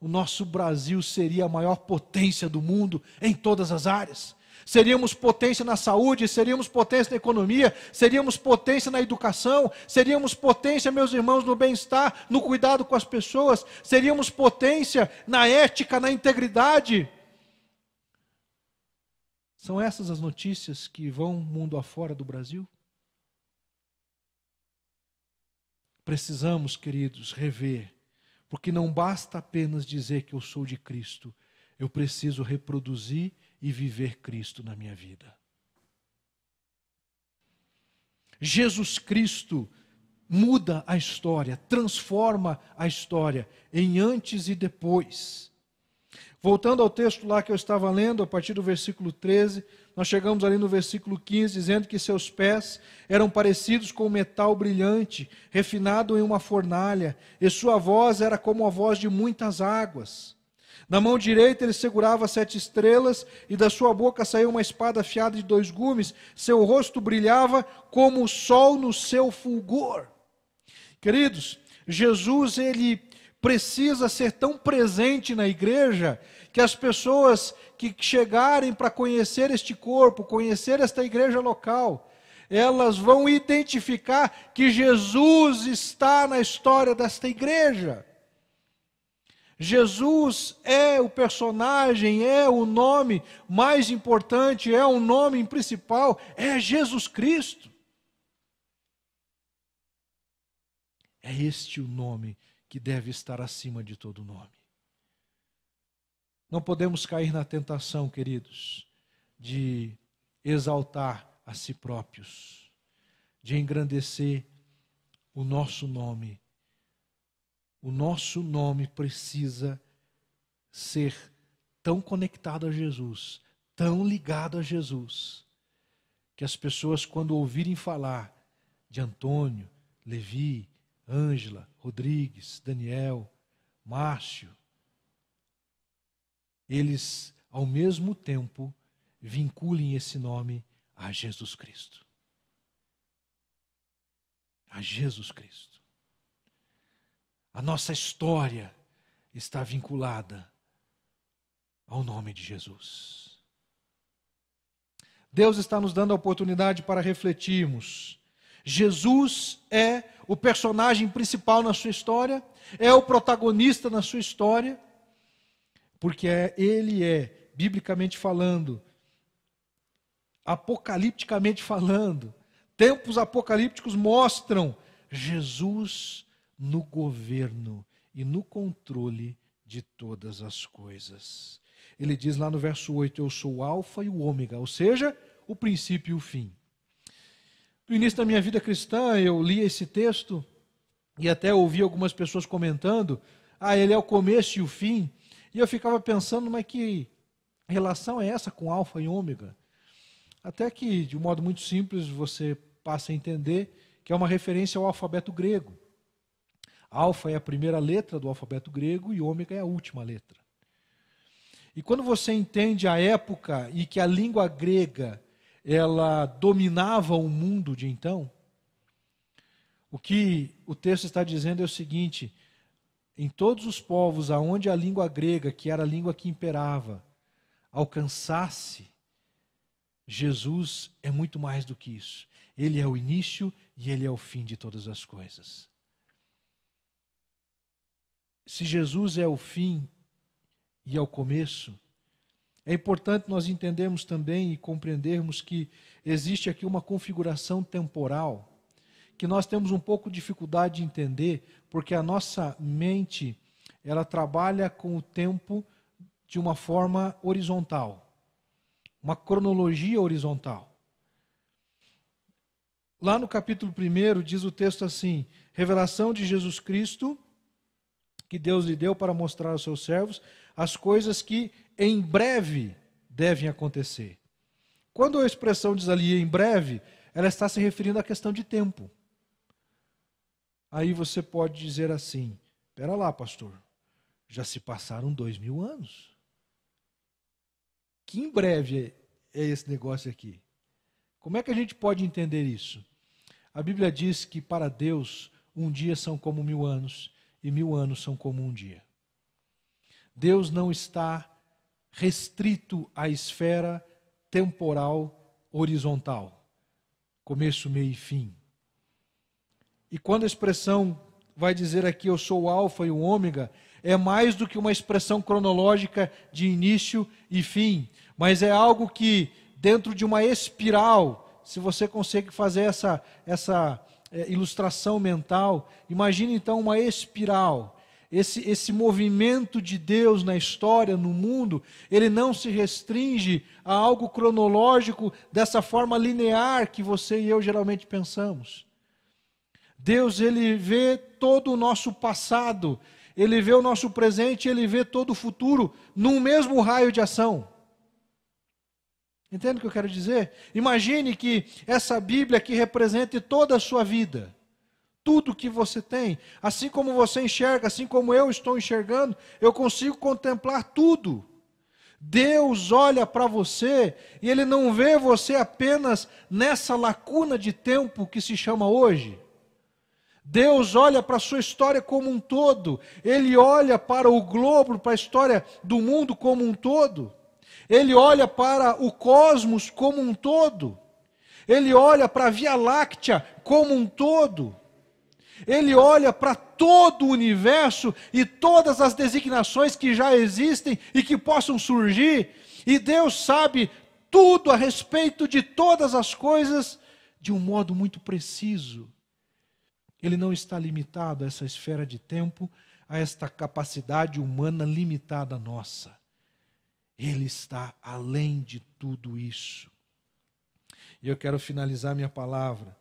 [SPEAKER 1] o nosso Brasil seria a maior potência do mundo em todas as áreas seríamos potência na saúde, seríamos potência na economia, seríamos potência na educação, seríamos potência, meus irmãos, no bem-estar, no cuidado com as pessoas, seríamos potência na ética, na integridade. São essas as notícias que vão mundo afora do Brasil? Precisamos, queridos, rever, porque não basta apenas dizer que eu sou de Cristo, eu preciso reproduzir e viver Cristo na minha vida. Jesus Cristo muda a história, transforma a história em antes e depois. Voltando ao texto lá que eu estava lendo, a partir do versículo 13, nós chegamos ali no versículo 15, dizendo que seus pés eram parecidos com metal brilhante, refinado em uma fornalha, e sua voz era como a voz de muitas águas. Na mão direita ele segurava sete estrelas, e da sua boca saiu uma espada afiada de dois gumes, seu rosto brilhava como o sol no seu fulgor. Queridos, Jesus ele precisa ser tão presente na igreja que as pessoas que chegarem para conhecer este corpo, conhecer esta igreja local, elas vão identificar que Jesus está na história desta igreja. Jesus é o personagem, é o nome mais importante, é o nome principal, é Jesus Cristo. É este o nome que deve estar acima de todo nome. Não podemos cair na tentação, queridos, de exaltar a si próprios, de engrandecer o nosso nome o nosso nome precisa ser tão conectado a Jesus, tão ligado a Jesus, que as pessoas, quando ouvirem falar de Antônio, Levi, Ângela, Rodrigues, Daniel, Márcio, eles, ao mesmo tempo, vinculem esse nome a Jesus Cristo. A Jesus Cristo. A nossa história está vinculada ao nome de Jesus. Deus está nos dando a oportunidade para refletirmos. Jesus é o personagem principal na sua história, é o protagonista na sua história, porque é, ele é, biblicamente falando, apocalipticamente falando, tempos apocalípticos mostram Jesus no governo e no controle de todas as coisas. Ele diz lá no verso 8: Eu sou o Alfa e o Ômega, ou seja, o princípio e o fim. No início da minha vida cristã, eu li esse texto e até ouvi algumas pessoas comentando: Ah, ele é o começo e o fim. E eu ficava pensando, mas que relação é essa com Alfa e Ômega? Até que, de um modo muito simples, você passa a entender que é uma referência ao alfabeto grego. Alfa é a primeira letra do alfabeto grego e ômega é a última letra. E quando você entende a época e que a língua grega ela dominava o mundo de então, o que o texto está dizendo é o seguinte: em todos os povos aonde a língua grega, que era a língua que imperava, alcançasse, Jesus é muito mais do que isso. Ele é o início e ele é o fim de todas as coisas se Jesus é o fim e é o começo, é importante nós entendermos também e compreendermos que existe aqui uma configuração temporal que nós temos um pouco de dificuldade de entender, porque a nossa mente, ela trabalha com o tempo de uma forma horizontal, uma cronologia horizontal. Lá no capítulo 1 diz o texto assim: Revelação de Jesus Cristo que Deus lhe deu para mostrar aos seus servos as coisas que em breve devem acontecer. Quando a expressão diz ali em breve, ela está se referindo à questão de tempo. Aí você pode dizer assim: espera lá, pastor, já se passaram dois mil anos. Que em breve é, é esse negócio aqui? Como é que a gente pode entender isso? A Bíblia diz que para Deus um dia são como mil anos e mil anos são como um dia. Deus não está restrito à esfera temporal horizontal, começo, meio e fim. E quando a expressão vai dizer aqui eu sou o alfa e o ômega, é mais do que uma expressão cronológica de início e fim, mas é algo que dentro de uma espiral, se você consegue fazer essa essa é, ilustração mental, imagine então uma espiral. Esse, esse movimento de Deus na história, no mundo, ele não se restringe a algo cronológico dessa forma linear que você e eu geralmente pensamos. Deus, ele vê todo o nosso passado, ele vê o nosso presente, ele vê todo o futuro num mesmo raio de ação. Entende o que eu quero dizer? Imagine que essa Bíblia que represente toda a sua vida, tudo que você tem, assim como você enxerga, assim como eu estou enxergando, eu consigo contemplar tudo. Deus olha para você e ele não vê você apenas nessa lacuna de tempo que se chama hoje. Deus olha para a sua história como um todo, ele olha para o globo, para a história do mundo como um todo. Ele olha para o cosmos como um todo. Ele olha para a Via Láctea como um todo. Ele olha para todo o universo e todas as designações que já existem e que possam surgir, e Deus sabe tudo a respeito de todas as coisas de um modo muito preciso. Ele não está limitado a essa esfera de tempo, a esta capacidade humana limitada nossa. Ele está além de tudo isso. E eu quero finalizar minha palavra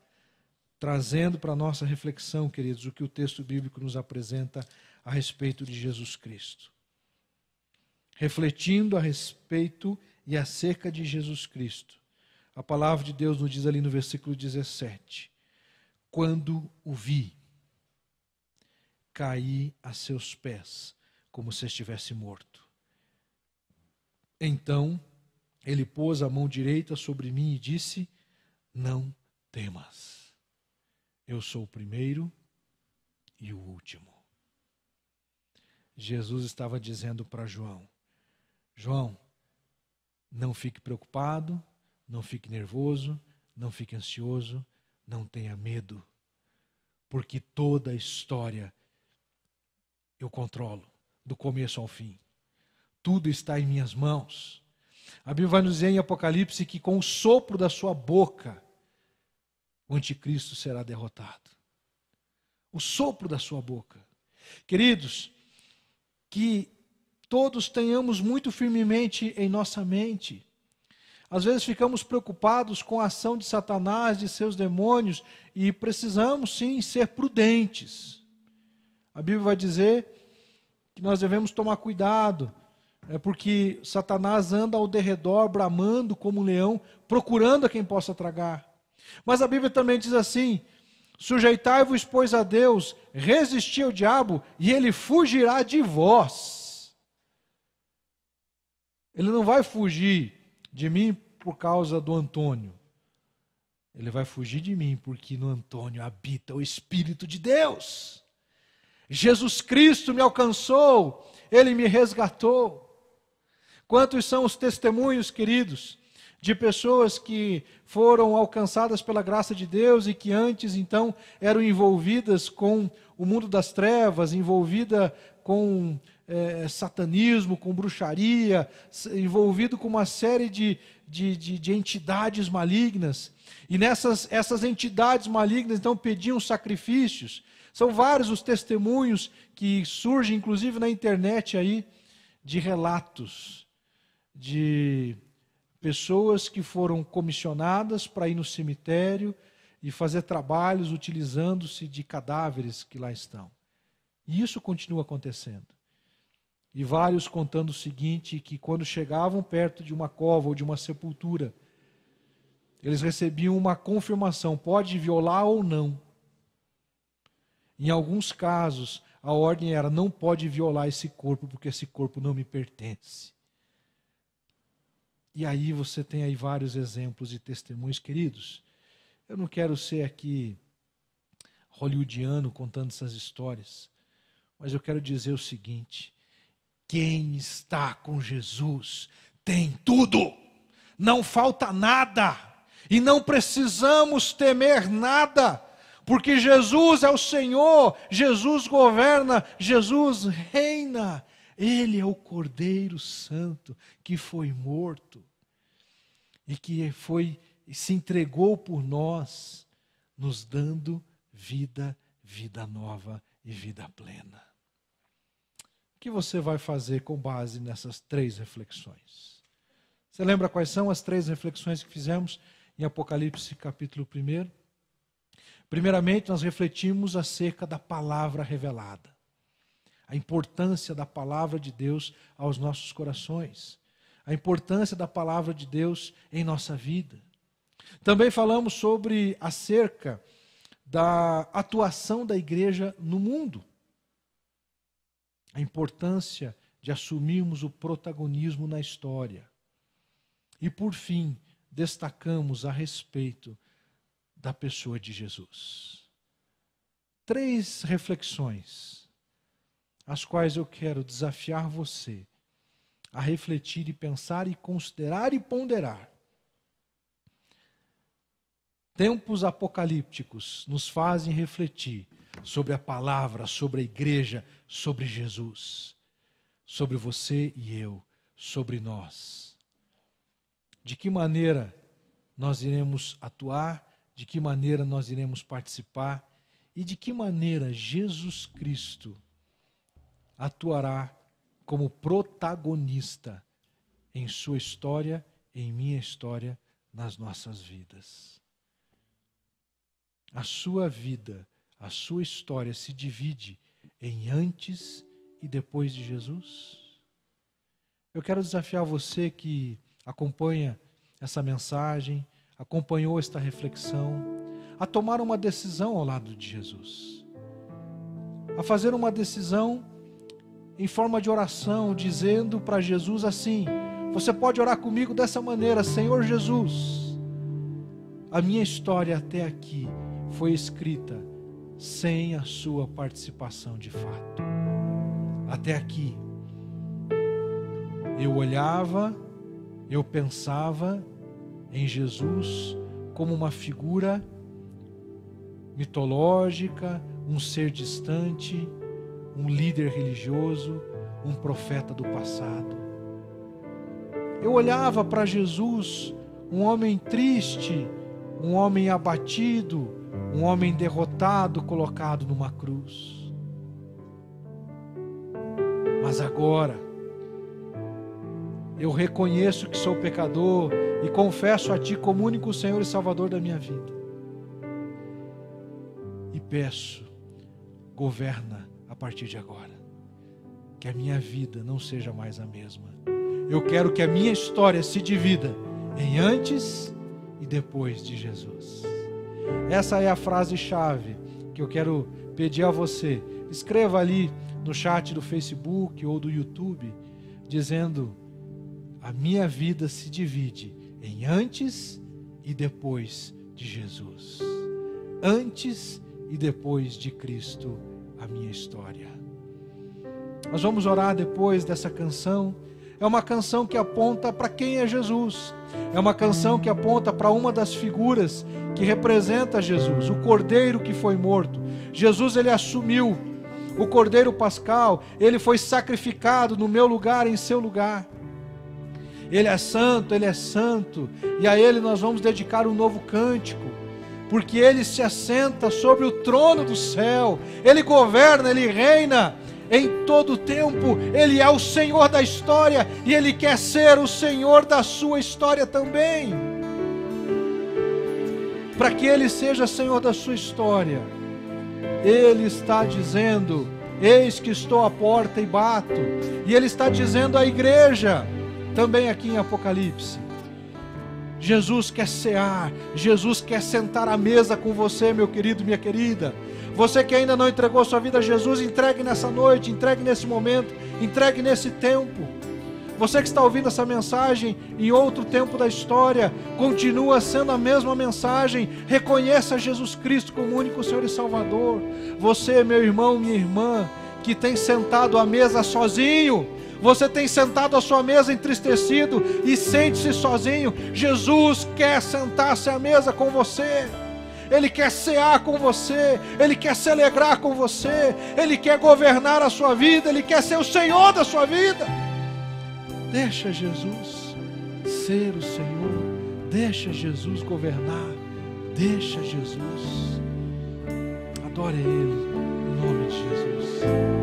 [SPEAKER 1] trazendo para a nossa reflexão, queridos, o que o texto bíblico nos apresenta a respeito de Jesus Cristo. Refletindo a respeito e acerca de Jesus Cristo. A palavra de Deus nos diz ali no versículo 17: Quando o vi, caí a seus pés, como se estivesse morto. Então ele pôs a mão direita sobre mim e disse: Não temas, eu sou o primeiro e o último. Jesus estava dizendo para João: João, não fique preocupado, não fique nervoso, não fique ansioso, não tenha medo, porque toda a história eu controlo, do começo ao fim. Tudo está em minhas mãos. A Bíblia vai nos dizer em Apocalipse que com o sopro da sua boca, o anticristo será derrotado. O sopro da sua boca. Queridos, que todos tenhamos muito firmemente em nossa mente. Às vezes ficamos preocupados com a ação de Satanás, de seus demônios, e precisamos sim ser prudentes. A Bíblia vai dizer que nós devemos tomar cuidado é porque Satanás anda ao derredor, bramando como um leão, procurando a quem possa tragar. Mas a Bíblia também diz assim: sujeitai-vos, pois, a Deus, resisti ao diabo, e ele fugirá de vós. Ele não vai fugir de mim por causa do Antônio. Ele vai fugir de mim porque no Antônio habita o Espírito de Deus. Jesus Cristo me alcançou, ele me resgatou. Quantos são os testemunhos, queridos, de pessoas que foram alcançadas pela graça de Deus e que antes então eram envolvidas com o mundo das trevas, envolvida com é, satanismo, com bruxaria, envolvido com uma série de, de, de, de, entidades malignas. E nessas essas entidades malignas, então, pediam sacrifícios. São vários os testemunhos que surgem, inclusive na internet aí, de relatos de pessoas que foram comissionadas para ir no cemitério e fazer trabalhos utilizando-se de cadáveres que lá estão. E isso continua acontecendo. E vários contando o seguinte: que quando chegavam perto de uma cova ou de uma sepultura, eles recebiam uma confirmação: pode violar ou não. Em alguns casos, a ordem era: não pode violar esse corpo, porque esse corpo não me pertence. E aí você tem aí vários exemplos e testemunhos, queridos. Eu não quero ser aqui hollywoodiano contando essas histórias, mas eu quero dizer o seguinte: quem está com Jesus tem tudo, não falta nada, e não precisamos temer nada, porque Jesus é o Senhor, Jesus governa, Jesus reina. Ele é o Cordeiro Santo que foi morto e que foi se entregou por nós, nos dando vida, vida nova e vida plena. O que você vai fazer com base nessas três reflexões? Você lembra quais são as três reflexões que fizemos em Apocalipse capítulo 1? Primeiramente, nós refletimos acerca da palavra revelada a importância da palavra de Deus aos nossos corações, a importância da palavra de Deus em nossa vida. Também falamos sobre acerca da atuação da igreja no mundo, a importância de assumirmos o protagonismo na história. E por fim, destacamos a respeito da pessoa de Jesus. Três reflexões as quais eu quero desafiar você a refletir e pensar e considerar e ponderar. Tempos apocalípticos nos fazem refletir sobre a palavra, sobre a igreja, sobre Jesus, sobre você e eu, sobre nós. De que maneira nós iremos atuar, de que maneira nós iremos participar e de que maneira Jesus Cristo atuará como protagonista em sua história, em minha história, nas nossas vidas. A sua vida, a sua história se divide em antes e depois de Jesus? Eu quero desafiar você que acompanha essa mensagem, acompanhou esta reflexão, a tomar uma decisão ao lado de Jesus, a fazer uma decisão em forma de oração, dizendo para Jesus assim: Você pode orar comigo dessa maneira, Senhor Jesus. A minha história até aqui foi escrita sem a sua participação de fato. Até aqui, eu olhava, eu pensava em Jesus como uma figura mitológica, um ser distante, um líder religioso, um profeta do passado. Eu olhava para Jesus, um homem triste, um homem abatido, um homem derrotado, colocado numa cruz. Mas agora, eu reconheço que sou pecador e confesso a Ti como único Senhor e Salvador da minha vida. E peço, governa partir de agora. Que a minha vida não seja mais a mesma. Eu quero que a minha história se divida em antes e depois de Jesus. Essa é a frase-chave que eu quero pedir a você. Escreva ali no chat do Facebook ou do YouTube, dizendo: A minha vida se divide em antes e depois de Jesus. Antes e depois de Cristo a minha história. Nós vamos orar depois dessa canção. É uma canção que aponta para quem é Jesus. É uma canção que aponta para uma das figuras que representa Jesus, o cordeiro que foi morto. Jesus ele assumiu o cordeiro pascal, ele foi sacrificado no meu lugar, em seu lugar. Ele é santo, ele é santo, e a ele nós vamos dedicar um novo cântico porque ele se assenta sobre o trono do céu, ele governa, ele reina em todo o tempo, ele é o Senhor da história e ele quer ser o Senhor da sua história também. Para que ele seja Senhor da sua história, ele está dizendo: Eis que estou à porta e bato, e ele está dizendo à igreja, também aqui em Apocalipse: Jesus quer cear, Jesus quer sentar à mesa com você, meu querido, minha querida. Você que ainda não entregou sua vida a Jesus, entregue nessa noite, entregue nesse momento, entregue nesse tempo. Você que está ouvindo essa mensagem em outro tempo da história, continua sendo a mesma mensagem. Reconheça Jesus Cristo como único Senhor e Salvador. Você, meu irmão, minha irmã, que tem sentado à mesa sozinho, você tem sentado à sua mesa entristecido e sente-se sozinho. Jesus quer sentar-se à mesa com você. Ele quer cear com você, Ele quer celebrar com você, Ele quer governar a sua vida, Ele quer ser o Senhor da sua vida. Deixa Jesus ser o Senhor, deixa Jesus governar, deixa Jesus. Adore Ele, em nome de Jesus.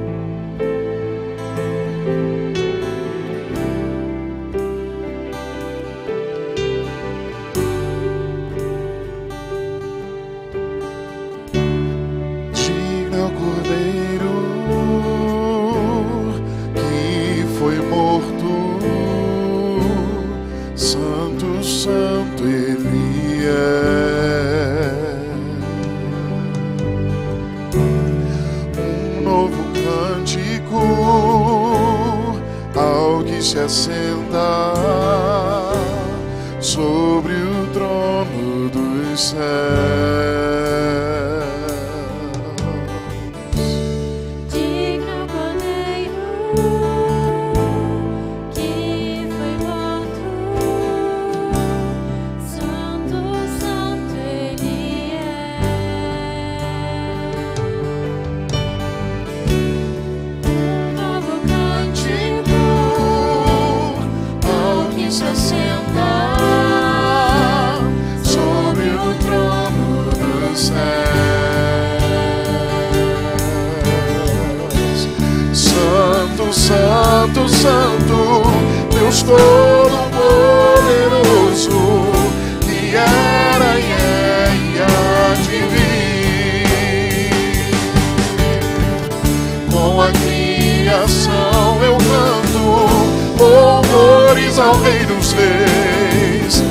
[SPEAKER 2] louvores ao Rei dos Reis.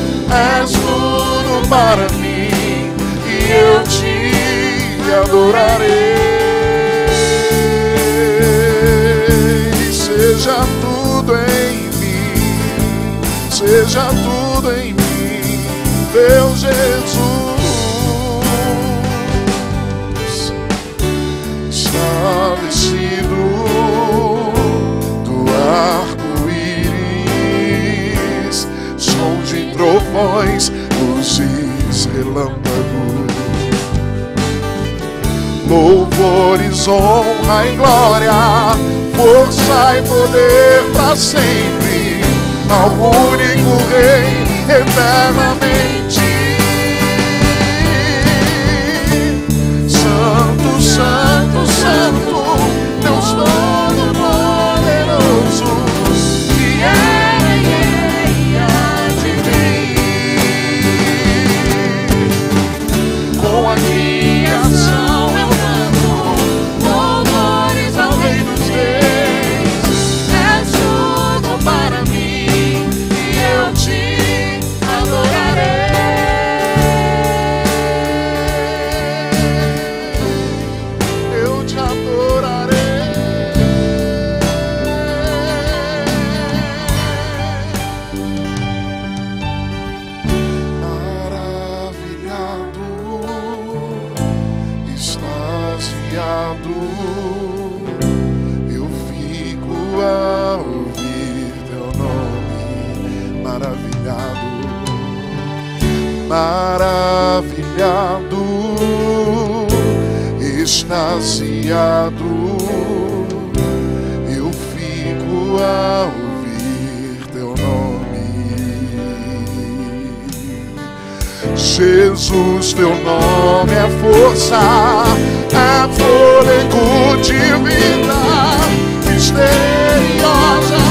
[SPEAKER 2] És tudo para mim e eu te adorarei. Seja tudo em mim, seja tudo em mim, meu Jesus. voz, luzes, relâmpagos. Louvores, honra e glória, força e poder para sempre, ao único Rei eternamente. Santo, Santo, Santo, Deus Pai. maravilhado, maravilhado, extasiado. Eu fico a ouvir teu nome, Jesus. Teu nome é força, é fôlego de vida misteriosa.